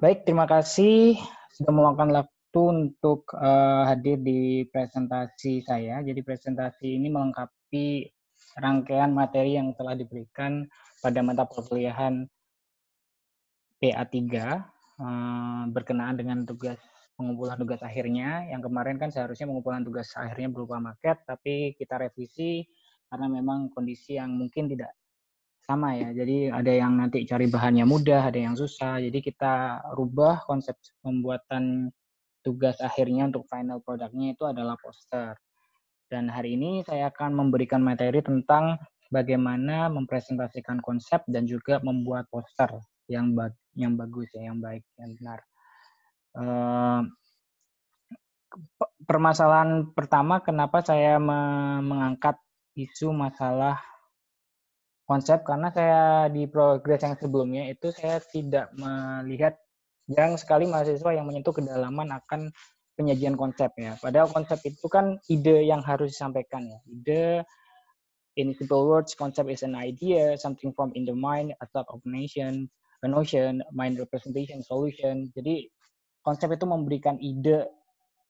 Baik, terima kasih sudah meluangkan waktu untuk uh, hadir di presentasi saya. Jadi presentasi ini melengkapi rangkaian materi yang telah diberikan pada mata perkuliahan PA3 uh, eh, berkenaan dengan tugas pengumpulan tugas akhirnya. Yang kemarin kan seharusnya pengumpulan tugas akhirnya berupa maket, tapi kita revisi karena memang kondisi yang mungkin tidak sama ya. Jadi ada yang nanti cari bahannya mudah, ada yang susah. Jadi kita rubah konsep pembuatan tugas akhirnya untuk final produknya itu adalah poster. Dan hari ini saya akan memberikan materi tentang bagaimana mempresentasikan konsep dan juga membuat poster yang ba yang bagus ya, yang baik, yang benar. Uh, permasalahan pertama kenapa saya mengangkat isu masalah konsep karena saya di progres yang sebelumnya itu saya tidak melihat jarang sekali mahasiswa yang menyentuh kedalaman akan penyajian konsepnya. Padahal konsep itu kan ide yang harus disampaikan ya. Ide in simple words, konsep is an idea, something from in the mind, a thought of nation, a notion, mind representation, solution. Jadi konsep itu memberikan ide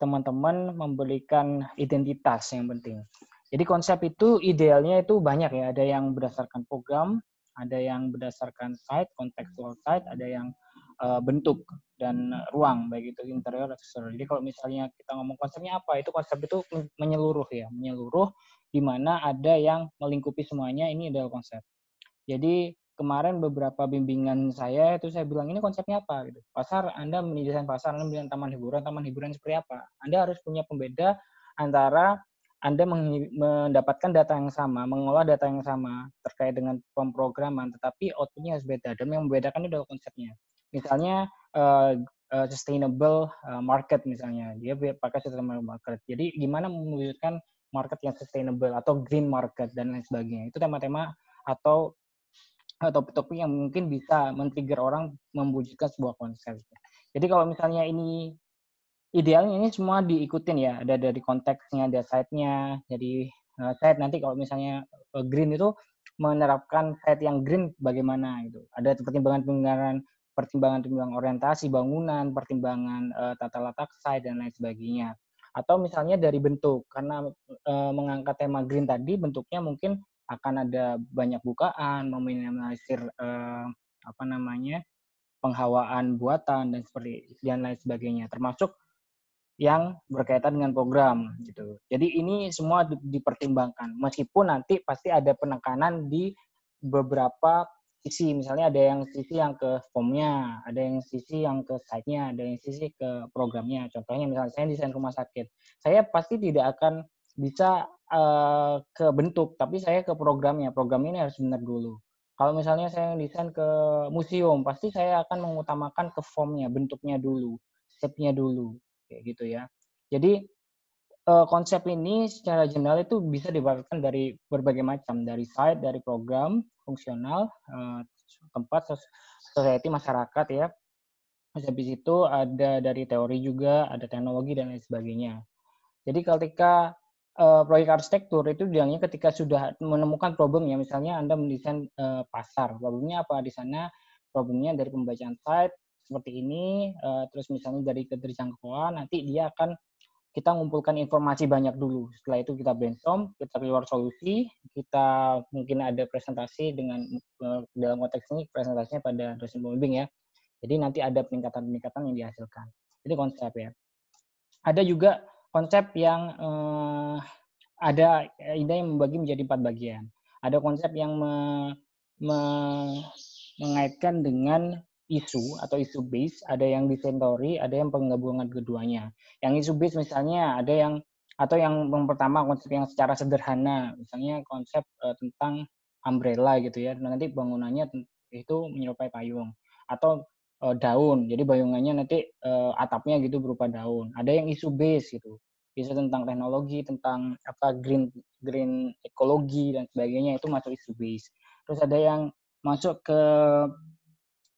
teman-teman, memberikan identitas yang penting. Jadi konsep itu idealnya itu banyak ya. Ada yang berdasarkan program, ada yang berdasarkan site, contextual site, ada yang uh, bentuk dan ruang baik itu interior exterior. Jadi kalau misalnya kita ngomong konsepnya apa, itu konsep itu menyeluruh ya, menyeluruh di mana ada yang melingkupi semuanya ini adalah konsep. Jadi kemarin beberapa bimbingan saya itu saya bilang ini konsepnya apa gitu. Pasar Anda mendesain pasar, Anda mendesain taman hiburan, taman hiburan seperti apa? Anda harus punya pembeda antara anda mendapatkan data yang sama, mengolah data yang sama terkait dengan pemrograman, tetapi outputnya harus beda. Dan yang membedakan itu adalah konsepnya. Misalnya uh, uh, sustainable eh, market misalnya, dia pakai sustainable market. Jadi gimana mewujudkan market yang sustainable atau green market dan lain sebagainya. Itu tema-tema atau topik-topik yang mungkin bisa men-trigger orang mewujudkan sebuah konsep. Jadi kalau misalnya ini idealnya ini semua diikutin ya, ada dari konteksnya, ada site-nya. Jadi site eh, nanti kalau misalnya eh, green itu menerapkan site yang green bagaimana gitu. Ada pertimbangan-pertimbangan pertimbangan-pertimbangan orientasi bangunan, pertimbangan uh, tata letak site dan lain sebagainya. Atau misalnya dari bentuk karena uh, mengangkat tema green tadi bentuknya mungkin akan ada banyak bukaan, meminimalisir uh, apa namanya penghawaan buatan dan seperti dan lain sebagainya. Termasuk yang berkaitan dengan program gitu. Jadi ini semua dipertimbangkan meskipun nanti pasti ada penekanan di beberapa sisi misalnya ada yang sisi yang ke formnya, ada yang sisi yang ke site-nya, ada yang sisi ke programnya. Contohnya misalnya saya desain rumah sakit, saya pasti tidak akan bisa uh, eh, ke bentuk, tapi saya ke programnya. Program ini harus benar dulu. Kalau misalnya saya desain ke museum, pasti saya akan mengutamakan ke formnya, bentuknya dulu, shape-nya dulu kayak gitu ya. Jadi eh, konsep ini secara general itu bisa dibatalkan dari berbagai macam, dari site, dari program, fungsional, eh, tempat, society, masyarakat ya. Terus habis itu ada dari teori juga, ada teknologi dan lain sebagainya. Jadi ketika uh, proyek arsitektur itu bilangnya ketika sudah menemukan problemnya, misalnya Anda mendesain uh, pasar, problemnya apa di sana? Problemnya dari pembacaan site, seperti ini, uh, terus misalnya dari keterjangkauan, nanti dia akan kita ngumpulkan informasi banyak dulu. Setelah itu kita brainstorm, kita keluar solusi, kita mungkin ada presentasi dengan eh, dalam konteks ini presentasinya pada dosen pembimbing ya. Jadi nanti ada peningkatan-peningkatan yang dihasilkan. Jadi konsep ya. Ada juga konsep yang uh, ada ide yang membagi menjadi empat bagian. Ada konsep yang me, me, mengaitkan dengan isu atau isu base, ada yang disentori, ada yang penggabungan keduanya. Yang isu base misalnya ada yang atau yang, pertama konsep yang secara sederhana, misalnya konsep uh, tentang umbrella gitu ya. Nah, nanti bangunannya itu menyerupai payung atau uh, daun. Jadi bayungannya nanti uh, atapnya gitu berupa daun. Ada yang isu base gitu. Isu tentang teknologi, tentang apa green green ekologi dan sebagainya itu masuk isu base. Terus ada yang masuk ke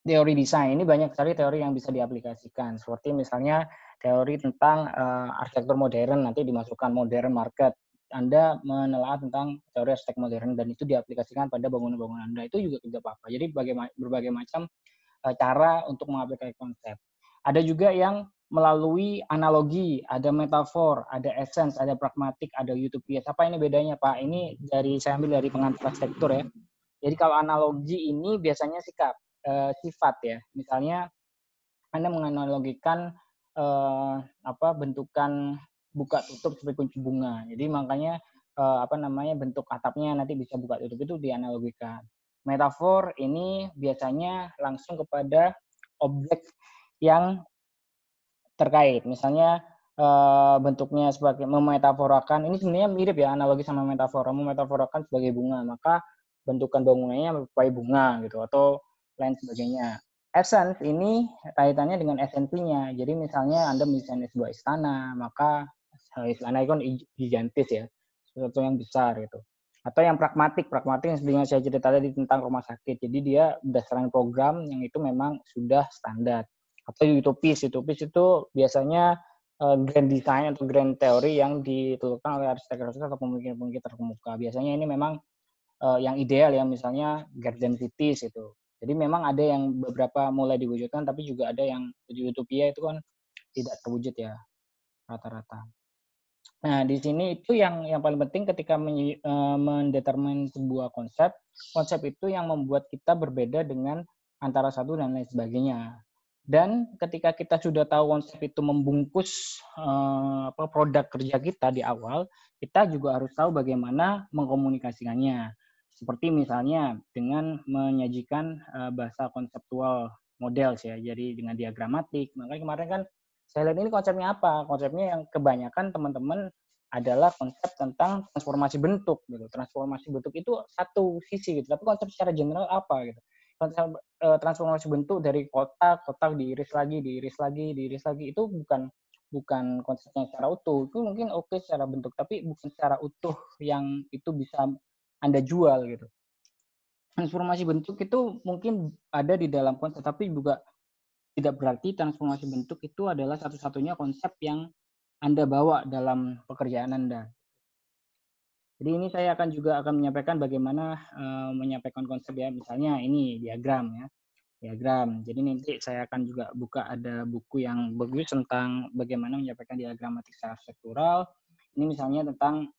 teori desain ini banyak sekali teori yang bisa diaplikasikan seperti misalnya teori tentang uh, arsitektur modern nanti dimasukkan modern market anda menelaah tentang teori arsitek modern dan itu diaplikasikan pada bangunan-bangunan Anda itu juga tidak apa-apa. Jadi berbagai, macam uh, cara untuk mengaplikasikan konsep. Ada juga yang melalui analogi, ada metafor, ada essence, ada pragmatik, ada utopias. Apa ini bedanya, Pak? Ini dari saya ambil dari pengantar arsitektur ya. Jadi kalau analogi ini biasanya sikap uh, sifat ya. Misalnya Anda menganalogikan uh, apa bentukan buka tutup seperti kunci bunga. Jadi makanya uh, apa namanya bentuk atapnya nanti bisa buka tutup itu dianalogikan. Metafor ini biasanya langsung kepada objek yang terkait. Misalnya bentuknya sebagai memetaforakan ini sebenarnya mirip ya analogi sama metafora memetaforakan sebagai bunga maka bentukan bangunannya seperti bunga gitu atau lain sebagainya. Essence ini kaitannya dengan esensinya. Jadi misalnya Anda mendesain sebuah istana, maka istana itu kan gigantis ya, sesuatu yang besar gitu. Atau yang pragmatik, pragmatik yang sebelumnya saya cerita tadi tentang rumah sakit. Jadi dia berdasarkan program yang itu memang sudah standar. Atau utopis, utopis itu biasanya eh, grand design atau grand teori yang ditelurkan oleh arsitek-arsitek atau pemikir-pemikir terkemuka. Biasanya ini memang eh, yang ideal ya misalnya garden cities itu jadi memang ada yang beberapa mulai diwujudkan, tapi juga ada yang di utopia itu kan tidak terwujud ya rata-rata. Nah, di sini itu yang yang paling penting ketika men, eh, mendetermin sebuah konsep, konsep itu yang membuat kita berbeda dengan antara satu dan lain sebagainya. Dan ketika kita sudah tahu konsep itu membungkus eh, apa produk kerja kita di awal, kita juga harus tahu bagaimana mengkomunikasikannya. Seperti misalnya dengan menyajikan eh, bahasa konseptual model ya, jadi dengan diagramatik. Makanya kemarin kan saya lihat ini konsepnya apa? Konsepnya yang kebanyakan teman-teman adalah konsep tentang transformasi bentuk gitu. Transformasi bentuk itu satu sisi gitu, tapi konsep secara general apa gitu. Konsep eh, transformasi bentuk dari kotak, kotak diiris lagi, diiris lagi, diiris lagi itu bukan bukan konsepnya secara utuh. Itu mungkin oke okay secara bentuk, tapi bukan secara utuh yang itu bisa anda jual gitu. Transformasi bentuk itu mungkin ada di dalam konsep, tapi juga tidak berarti transformasi bentuk itu adalah satu-satunya konsep yang Anda bawa dalam pekerjaan Anda. Jadi ini saya akan juga akan menyampaikan bagaimana uh, menyampaikan konsep ya, misalnya ini diagram ya, diagram. Jadi nanti saya akan juga buka ada buku yang bagus tentang bagaimana menyampaikan diagramatik secara struktural. Ini misalnya tentang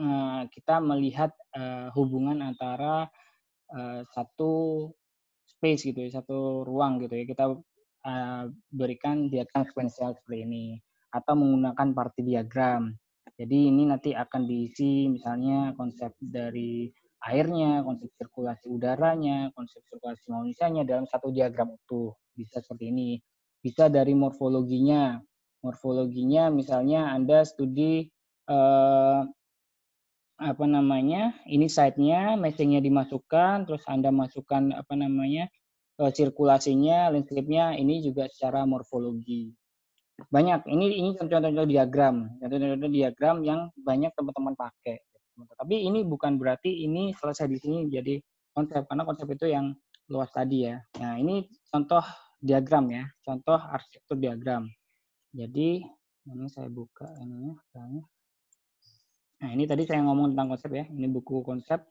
Eh, kita melihat eh, hubungan antara eh, satu space gitu ya, satu ruang gitu ya. Kita berikan diagram eksponensial seperti ini atau menggunakan parti diagram. Jadi ini nanti akan diisi misalnya konsep dari airnya, konsep sirkulasi udaranya, konsep sirkulasi manusianya dalam satu diagram utuh. Bisa seperti ini. Bisa dari morfologinya. Morfologinya misalnya Anda studi apa namanya ini site-nya, meshing-nya dimasukkan, terus Anda masukkan apa namanya eh, sirkulasinya, landscape-nya ini juga secara morfologi. Banyak. Ini ini contoh-contoh diagram, contoh-contoh diagram yang banyak teman-teman pakai. Gitu. Tapi ini bukan berarti ini selesai di sini jadi konsep karena konsep itu yang luas tadi ya. Nah, ini contoh diagram ya, contoh arsitektur diagram. Jadi ini saya buka ini ya, kan. Nah, ini tadi saya ngomong tentang konsep ya. Ini buku konsep.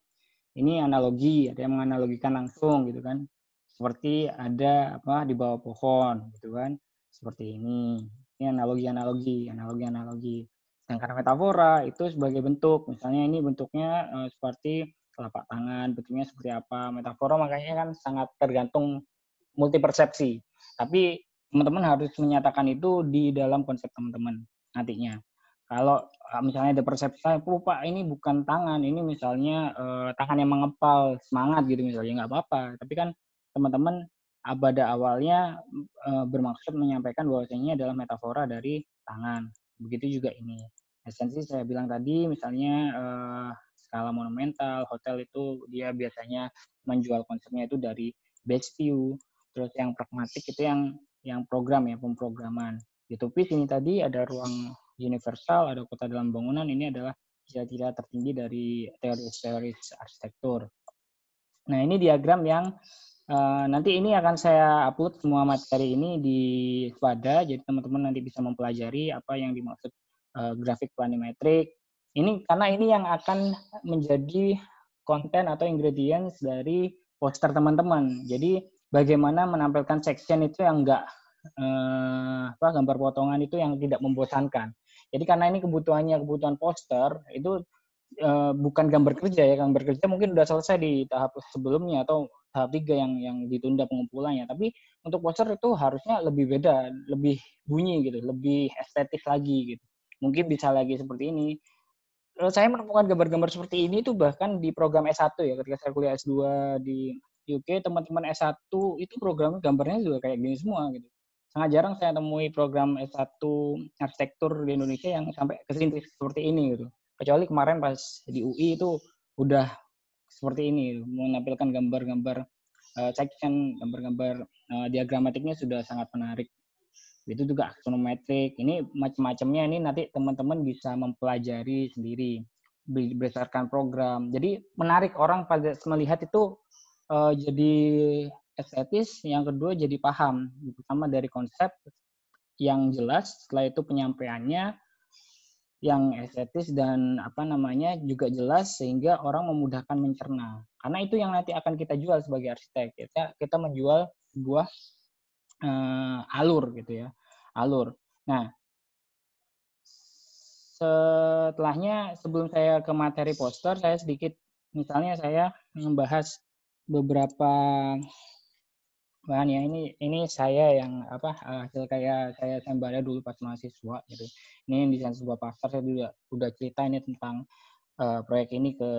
Ini analogi, ada yang menganalogikan langsung gitu kan. Seperti ada apa di bawah pohon gitu kan. Seperti ini. Ini analogi-analogi, analogi-analogi. karena metafora itu sebagai bentuk. Misalnya ini bentuknya uh, seperti telapak tangan, bentuknya seperti apa. Metafora makanya kan sangat tergantung multipersepsi. Tapi teman-teman harus menyatakan itu di dalam konsep teman-teman nantinya. Kalau misalnya ada persepsi, oh, Pak ini bukan tangan, ini misalnya eh, tangan yang mengepal, semangat gitu misalnya, nggak apa-apa. Tapi kan teman-teman abada awalnya eh, bermaksud menyampaikan bahwasanya adalah metafora dari tangan. Begitu juga ini. Esensi saya bilang tadi, misalnya eh, skala monumental, hotel itu dia biasanya menjual konsepnya itu dari best view. Terus yang pragmatik itu yang yang program ya pemrograman. Utopis ini tadi ada ruang universal, ada kota dalam bangunan, ini adalah tidak tertinggi dari teori-teori arsitektur. Nah, ini diagram yang uh, nanti ini akan saya upload semua materi ini di Fada, jadi teman-teman nanti bisa mempelajari apa yang dimaksud uh, grafik planimetrik. Ini karena ini yang akan menjadi konten atau ingredients dari poster teman-teman. Jadi bagaimana menampilkan section itu yang enggak eh, apa gambar potongan itu yang tidak membosankan. Jadi karena ini kebutuhannya kebutuhan poster itu e, bukan gambar kerja ya, gambar kerja mungkin sudah selesai di tahap sebelumnya atau tahap tiga yang yang ditunda pengumpulannya. Tapi untuk poster itu harusnya lebih beda, lebih bunyi gitu, lebih estetis lagi gitu. Mungkin bisa lagi seperti ini. Saya menemukan gambar-gambar seperti ini itu bahkan di program S1 ya, ketika saya kuliah S2 di UK teman-teman S1 itu program gambarnya juga kayak gini semua gitu sangat jarang saya temui program S1 arsitektur di Indonesia yang sampai kesini seperti ini gitu. Kecuali kemarin pas di UI itu udah seperti ini gitu. menampilkan gambar-gambar uh, section, gambar-gambar uh, eh, diagramatiknya sudah sangat menarik. Itu juga aksonometrik. Ini macam-macamnya ini nanti teman-teman bisa mempelajari sendiri berdasarkan program. Jadi menarik orang pada melihat itu uh, jadi estetis, yang kedua jadi paham. Pertama gitu. dari konsep yang jelas, setelah itu penyampaiannya yang estetis dan apa namanya juga jelas sehingga orang memudahkan mencerna. Karena itu yang nanti akan kita jual sebagai arsitek. Kita kita menjual sebuah uh, alur gitu ya. Alur. Nah, setelahnya sebelum saya ke materi poster, saya sedikit misalnya saya membahas beberapa bahan ya ini ini saya yang apa eh, hasil kayak saya sembara dulu pas mahasiswa gitu. Ini di sebuah pasar saya juga udah cerita ini tentang uh, proyek ini ke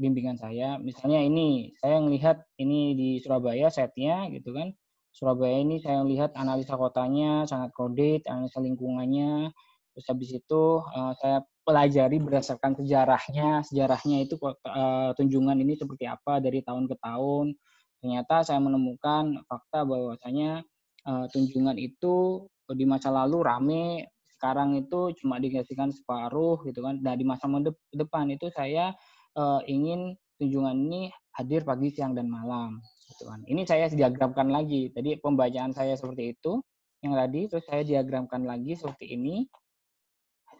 bimbingan saya. Misalnya ini saya melihat ini di Surabaya setnya gitu kan. Surabaya ini saya lihat analisa kotanya sangat crowded, analisa lingkungannya. Terus habis itu uh, saya pelajari berdasarkan sejarahnya, sejarahnya itu uh, Tunjungan ini seperti apa dari tahun ke tahun, Ternyata saya menemukan fakta bahwasanya uh, tunjungan itu di masa lalu rame, sekarang itu cuma dikasihkan separuh gitu kan. Nah, di masa depan itu saya uh, ingin tunjungan ini hadir pagi, siang dan malam gitu kan. Ini saya diagramkan lagi. Tadi pembacaan saya seperti itu yang tadi terus saya diagramkan lagi seperti ini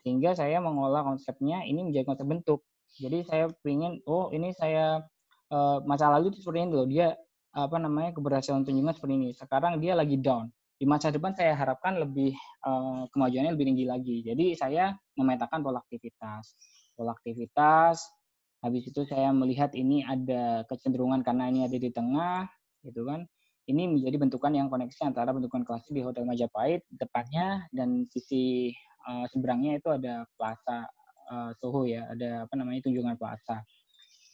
sehingga saya mengolah konsepnya ini menjadi konsep bentuk. Jadi saya ingin oh ini saya eh, masa lalu itu seperti ini loh dia apa namanya keberhasilan Tunjungan seperti ini. Sekarang dia lagi down. Di masa depan saya harapkan lebih uh, kemajuannya lebih tinggi lagi. Jadi saya memetakan pola aktivitas. Pola aktivitas habis itu saya melihat ini ada kecenderungan karena ini ada di tengah gitu kan. Ini menjadi bentukan yang koneksi antara bentukan klasik di Hotel Majapahit depannya dan sisi uh, seberangnya itu ada Plaza uh, Soho ya, ada apa namanya Tunjungan Plaza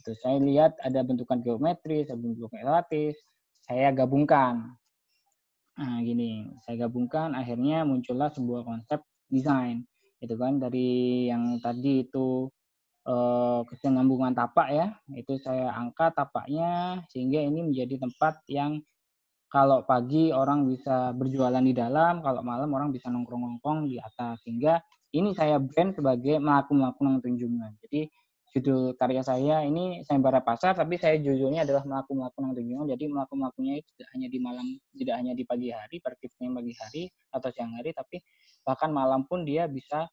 Gitu. Saya lihat ada bentukan geometris, ada bentukan relatif, saya gabungkan. Nah, gini, saya gabungkan akhirnya muncullah sebuah konsep desain. itu kan dari yang tadi itu eh, kesenambungan tapak ya, itu saya angkat tapaknya sehingga ini menjadi tempat yang kalau pagi orang bisa berjualan di dalam, kalau malam orang bisa nongkrong-nongkrong di atas. Sehingga ini saya brand sebagai melakukan melakukan kunjungan. Jadi judul karya saya ini saya sayembara pasar tapi saya jujurnya adalah melaku melaku nang tunjungan jadi melaku melakunya itu tidak hanya di malam tidak hanya di pagi hari beraktifnya pagi hari atau siang hari tapi bahkan malam pun dia bisa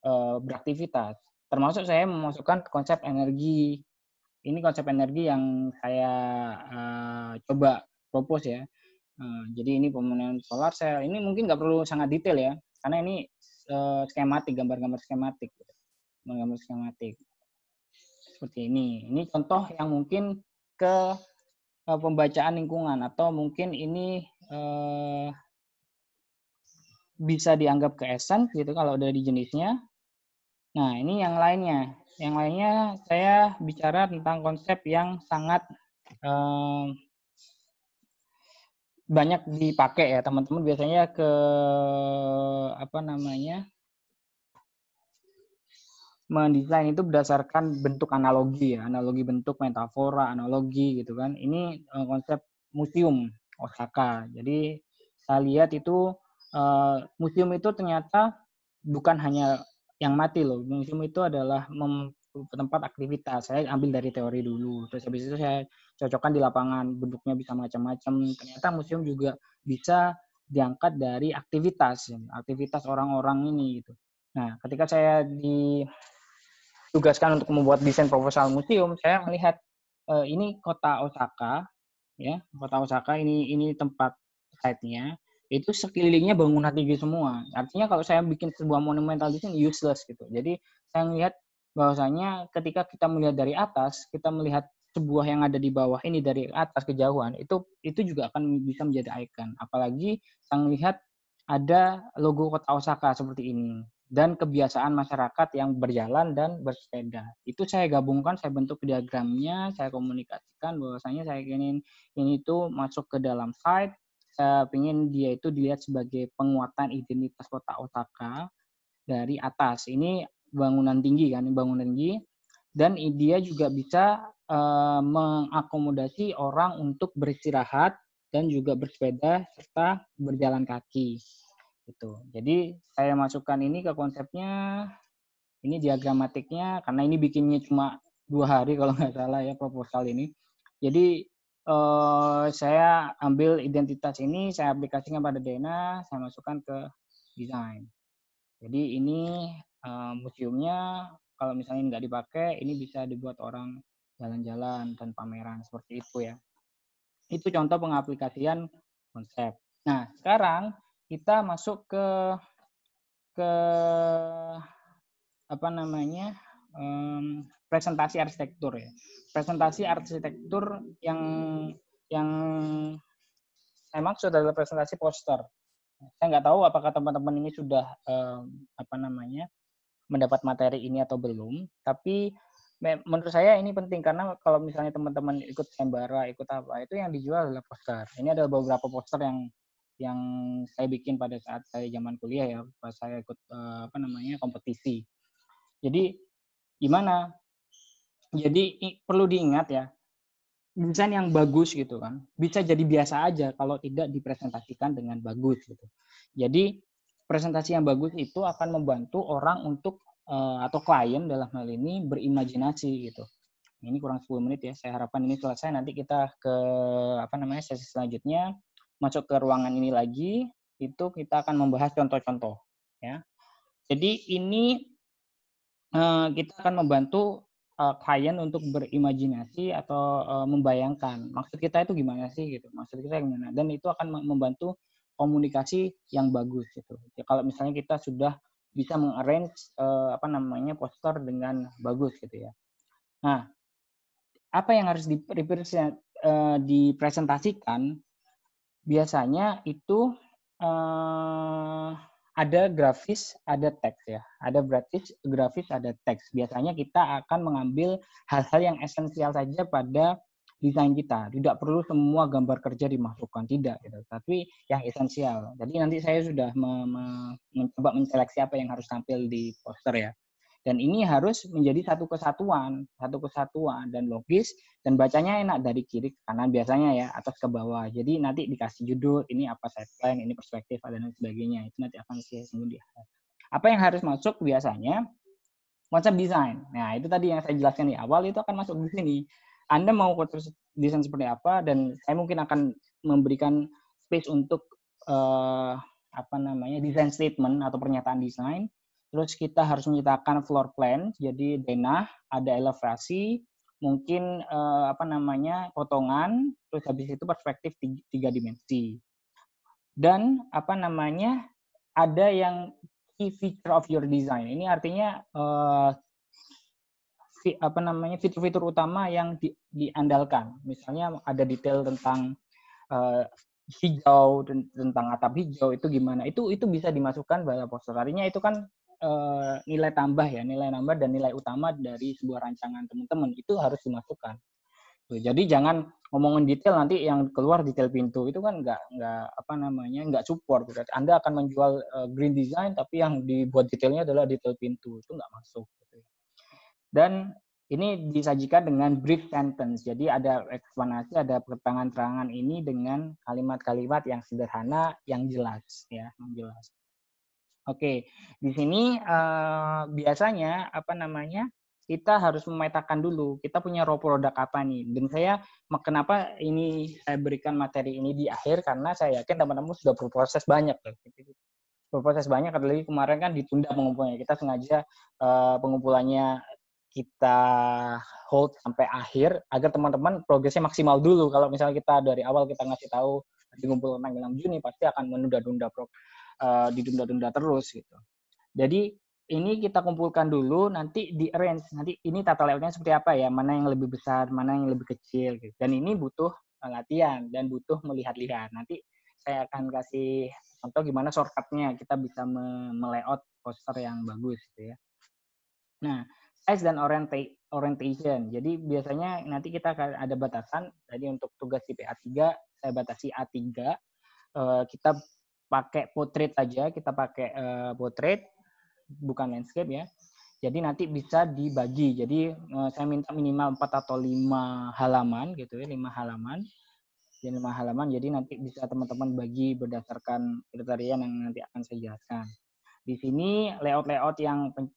e, beraktivitas termasuk saya memasukkan konsep energi ini konsep energi yang saya e, coba propose ya e, jadi ini pemenuhan solar saya ini mungkin nggak perlu sangat detail ya karena ini skematik gambar-gambar skematik gambar-gambar skematik seperti ini. Ini contoh yang mungkin ke eh, pembacaan lingkungan atau mungkin ini eh, bisa dianggap ke esen gitu kalau udah di jenisnya. Nah, ini yang lainnya. Yang lainnya saya bicara tentang konsep yang sangat eh, banyak dipakai ya teman-teman biasanya ke apa namanya mendesain itu berdasarkan bentuk analogi ya, analogi bentuk, metafora, analogi gitu kan. Ini uh, konsep museum Osaka. Jadi saya lihat itu uh, museum itu ternyata bukan hanya yang mati loh. Museum itu adalah tempat aktivitas. Saya ambil dari teori dulu. Terus habis itu saya cocokkan di lapangan. Bentuknya bisa macam-macam. Ternyata museum juga bisa diangkat dari aktivitas, aktivitas orang-orang ini gitu. Nah, ketika saya di ditugaskan untuk membuat desain proposal museum, saya melihat uh, ini kota Osaka, ya kota Osaka ini ini tempat site-nya itu sekelilingnya bangunan tinggi semua. Artinya kalau saya bikin sebuah monumental desain useless gitu. Jadi saya melihat bahwasanya ketika kita melihat dari atas, kita melihat sebuah yang ada di bawah ini dari atas kejauhan itu itu juga akan bisa menjadi ikon. Apalagi saya melihat ada logo kota Osaka seperti ini dan kebiasaan masyarakat yang berjalan dan bersepeda. Itu saya gabungkan, saya bentuk diagramnya, saya komunikasikan bahwasanya saya ingin ini itu masuk ke dalam site, saya ingin dia itu dilihat sebagai penguatan identitas kota Osaka dari atas. Ini bangunan tinggi kan, ini bangunan tinggi dan dia juga bisa eh, mengakomodasi orang untuk beristirahat dan juga bersepeda serta berjalan kaki itu. Jadi saya masukkan ini ke konsepnya, ini diagramatiknya karena ini bikinnya cuma dua hari kalau nggak salah ya proposal ini. Jadi eh, saya ambil identitas ini, saya aplikasikan pada Dena, saya masukkan ke desain. Jadi ini eh, museumnya kalau misalnya nggak dipakai, ini bisa dibuat orang jalan-jalan dan pameran seperti itu ya. Itu contoh pengaplikasian konsep. Nah sekarang kita masuk ke ke apa namanya um, presentasi arsitektur ya. Presentasi arsitektur yang yang saya maksud adalah presentasi poster. Saya nggak tahu apakah teman-teman ini sudah um, apa namanya mendapat materi ini atau belum, tapi menurut saya ini penting karena kalau misalnya teman-teman ikut sembara, ikut apa, itu yang dijual adalah poster. Ini adalah beberapa poster yang yang saya bikin pada saat saya zaman kuliah ya pas saya ikut eh, apa namanya kompetisi jadi gimana jadi perlu diingat ya desain yang bagus gitu kan bisa jadi biasa aja kalau tidak dipresentasikan dengan bagus gitu jadi presentasi yang bagus itu akan membantu orang untuk eh, atau klien dalam hal ini berimajinasi gitu ini kurang 10 menit ya saya harapkan ini selesai nanti kita ke apa namanya sesi selanjutnya masuk ke ruangan ini lagi, itu kita akan membahas contoh-contoh. Ya. Jadi ini eh, kita akan membantu eh, klien untuk berimajinasi atau eh, membayangkan maksud kita itu gimana sih gitu, maksud kita gimana, dan itu akan membantu komunikasi yang bagus gitu. Ya, kalau misalnya kita sudah bisa mengarrange eh, apa namanya poster dengan bagus gitu ya. Nah, apa yang harus dipresentasikan biasanya itu eh, ada grafis, ada teks ya. Ada grafis, grafis, ada teks. Biasanya kita akan mengambil hal-hal yang esensial saja pada desain kita. Tidak perlu semua gambar kerja dimasukkan, tidak gitu. Tapi yang esensial. Jadi nanti saya sudah mencoba menseleksi apa yang harus tampil di poster ya dan ini harus menjadi satu kesatuan, satu kesatuan dan logis dan bacanya enak dari kiri ke kanan biasanya ya atas ke bawah. Jadi nanti dikasih judul ini apa saya plan, ini perspektif dan lain sebagainya. Itu nanti akan saya kemudian. Apa yang harus masuk biasanya konsep desain. Nah, itu tadi yang saya jelaskan di awal itu akan masuk di sini. Anda mau konsep desain seperti apa dan saya mungkin akan memberikan space untuk uh, apa namanya design statement atau pernyataan desain Terus kita harus menciptakan floor plan, jadi denah, ada elevasi, mungkin eh, apa namanya potongan, terus habis itu perspektif tiga, tiga dimensi. Dan apa namanya ada yang key feature of your design. Ini artinya eh, apa namanya fitur-fitur utama yang di, diandalkan. Misalnya ada detail tentang eh, hijau tentang atap hijau itu gimana itu itu bisa dimasukkan pada poster artinya itu kan Eh, nilai tambah ya, nilai tambah dan nilai utama dari sebuah rancangan teman-teman itu harus dimasukkan. Jadi jangan ngomongin detail nanti yang keluar detail pintu itu kan nggak nggak apa namanya nggak support. Berarti gitu. Anda akan menjual eh, green design tapi yang dibuat detailnya adalah detail pintu itu nggak masuk. Gitu ya. Dan ini disajikan dengan brief sentence. Jadi ada eksplanasi, ada keterangan-terangan ini dengan kalimat-kalimat yang sederhana, yang jelas ya, yang jelas. Oke, di sini uh, biasanya apa namanya kita harus memetakan dulu kita punya raw product apa nih. Dan saya kenapa ini saya berikan materi ini di akhir karena saya yakin teman-teman sudah berproses banyak. Berproses banyak Karena lagi kemarin kan ditunda pengumpulannya. Kita sengaja uh, pengumpulannya kita hold sampai akhir agar teman-teman progresnya maksimal dulu. Kalau misalnya kita dari awal kita ngasih tahu dikumpulkan tanggal 6 Juni pasti akan menunda-nunda uh, eh, ditunda-tunda terus gitu. Jadi ini kita kumpulkan dulu nanti di range nanti ini tata layoutnya seperti apa ya mana yang lebih besar mana yang lebih kecil gitu. dan ini butuh eh, latihan dan butuh melihat-lihat nanti saya akan kasih contoh gimana shortcutnya kita bisa melayout poster yang bagus gitu ya nah size dan orientation jadi biasanya nanti kita akan ada batasan Jadi untuk tugas di PA3 saya batasi A3 eh, kita pakai portrait aja, kita pakai uh, eh, portrait bukan landscape ya. Jadi nanti bisa dibagi. Jadi uh, saya minta minimal 4 atau 5 halaman gitu ya, 5 halaman. Jadi 5 halaman jadi nanti bisa teman-teman bagi berdasarkan kriteria yang nanti akan saya jelaskan. Di sini layout-layout yang pen,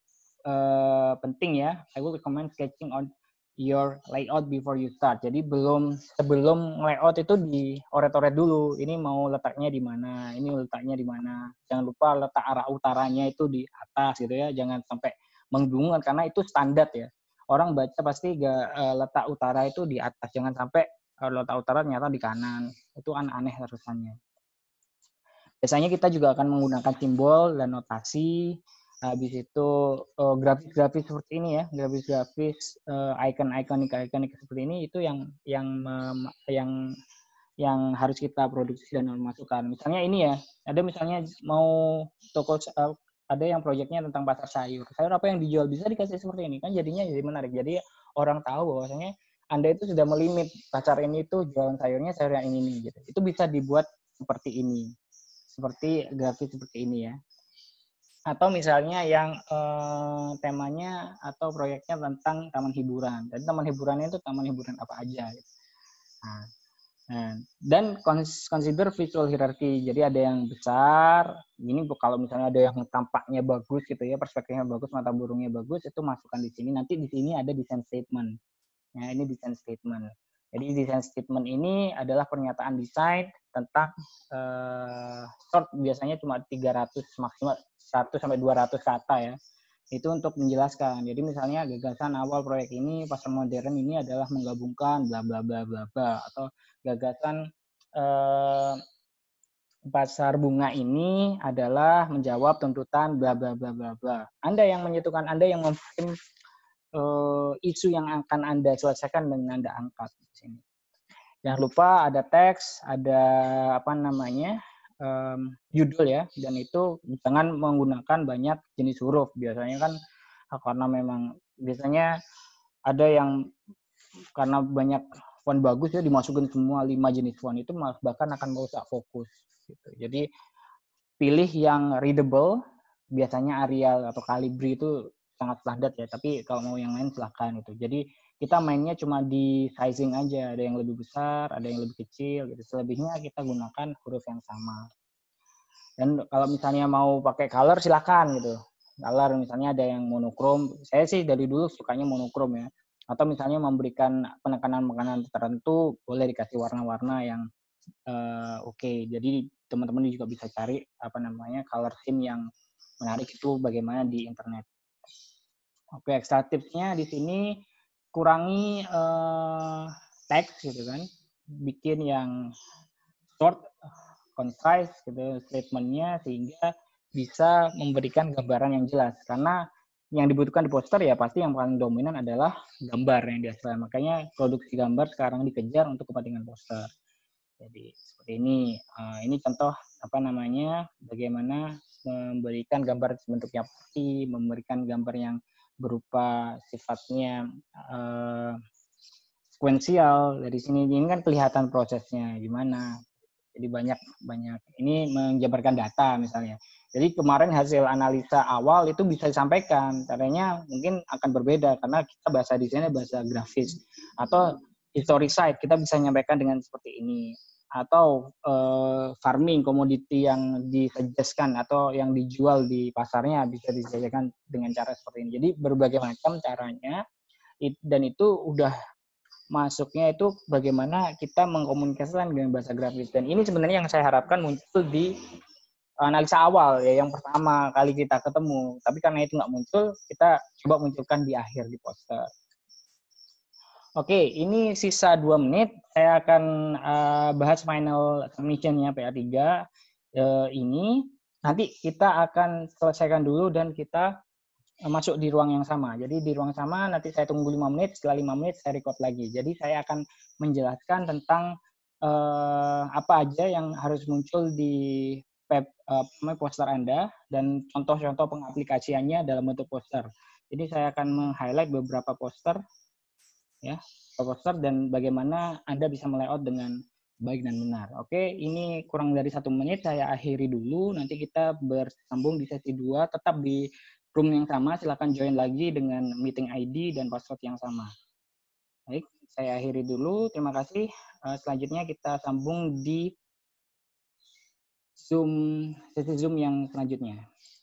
uh, penting ya, I will recommend sketching on your layout before you start. Jadi belum sebelum layout itu di oret-oret dulu. Ini mau letaknya di mana, ini letaknya di mana. Jangan lupa letak arah utaranya itu di atas gitu ya. Jangan sampai membingungkan karena itu standar ya. Orang baca pasti gak, uh, e, letak utara itu di atas. Jangan sampai e, letak utara ternyata di kanan. Itu aneh aneh terusannya. Biasanya kita juga akan menggunakan simbol dan notasi Nah, habis itu uh, eh, grafis-grafis seperti ini ya grafis-grafis uh, icon ikonik ikonik seperti ini itu yang yang um, yang yang harus kita produksi dan memasukkan misalnya ini ya ada misalnya mau toko eh, ada yang proyeknya tentang pasar sayur sayur apa yang dijual bisa dikasih seperti ini kan jadinya jadi menarik jadi orang tahu bahwasanya anda itu sudah melimit pasar ini itu jualan sayurnya sayur yang ini nih gitu itu bisa dibuat seperti ini seperti grafis seperti ini ya atau misalnya yang eh, temanya atau proyeknya tentang taman hiburan. Jadi taman hiburannya itu taman hiburan apa aja. Gitu. Nah, nah dan consider visual hierarchy. Jadi ada yang besar, ini kalau misalnya ada yang tampaknya bagus gitu ya, perspektifnya bagus, mata burungnya bagus, itu masukkan di sini. Nanti di sini ada design statement. Nah, ini design statement. Jadi design statement ini adalah pernyataan desain tentang uh, short biasanya cuma 300 maksimal 100 sampai 200 kata ya. Itu untuk menjelaskan. Jadi misalnya gagasan awal proyek ini pasar modern ini adalah menggabungkan bla bla bla bla bla atau gagasan uh, pasar bunga ini adalah menjawab tuntutan bla bla bla bla bla. Anda yang menyatukan, Anda yang memframe uh, isu yang akan Anda selesaikan dan Anda angkat di sini. Jangan lupa ada teks, ada apa namanya? Um, judul ya dan itu jangan menggunakan banyak jenis huruf biasanya kan ah, karena memang biasanya ada yang karena banyak font bagus ya dimasukin semua lima jenis font itu bahkan akan merusak fokus gitu. Jadi pilih yang readable biasanya Arial atau Calibri itu sangat standar ya tapi kalau mau yang lain silahkan itu jadi kita mainnya cuma di sizing aja ada yang lebih besar ada yang lebih kecil gitu selebihnya kita gunakan huruf yang sama dan kalau misalnya mau pakai color silahkan gitu color misalnya ada yang monokrom saya sih dari dulu sukanya monokrom ya atau misalnya memberikan penekanan-penekanan tertentu boleh dikasih warna-warna yang uh, oke okay. jadi teman-teman juga bisa cari apa namanya color theme yang menarik itu bagaimana di internet Oke, extra tipsnya di sini kurangi uh, eh, teks gitu kan, bikin yang short, concise gitu statementnya sehingga bisa memberikan gambaran yang jelas. Karena yang dibutuhkan di poster ya pasti yang paling dominan adalah gambar yang dihasilkan. Makanya produksi gambar sekarang dikejar untuk kepentingan poster. Jadi seperti ini, uh, ini contoh apa namanya, bagaimana memberikan gambar bentuknya putih, memberikan gambar yang berupa sifatnya uh, eh, sekuensial dari sini ini kan kelihatan prosesnya gimana jadi banyak banyak ini menjabarkan data misalnya jadi kemarin hasil analisa awal itu bisa disampaikan caranya mungkin akan berbeda karena kita bahasa desainnya bahasa grafis atau historisite site kita bisa menyampaikan dengan seperti ini atau uh, farming komoditi yang disejaskan atau yang dijual di pasarnya bisa dijajakan dengan cara seperti ini. Jadi berbagai macam caranya it, dan itu udah masuknya itu bagaimana kita mengkomunikasikan dengan bahasa grafis dan ini sebenarnya yang saya harapkan muncul di analisa awal ya yang pertama kali kita ketemu tapi karena itu nggak muncul kita coba munculkan di akhir di poster Oke, ini sisa dua menit. Saya akan eh, bahas final submission-nya PA3 uh, eh, ini. Nanti kita akan selesaikan dulu dan kita eh, masuk di ruang yang sama. Jadi di ruang sama nanti saya tunggu lima menit, setelah lima menit saya record lagi. Jadi saya akan menjelaskan tentang uh, apa aja yang harus muncul di pep, uh, poster Anda dan contoh-contoh pengaplikasiannya dalam bentuk poster. Jadi saya akan meng-highlight beberapa poster ya proposal dan bagaimana anda bisa melayout dengan baik dan benar. Oke, ini kurang dari satu menit saya akhiri dulu. Nanti kita bersambung di sesi dua tetap di room yang sama. silakan join lagi dengan meeting ID dan password yang sama. Baik, saya akhiri dulu. Terima kasih. Eh, selanjutnya kita sambung di Zoom sesi Zoom yang selanjutnya.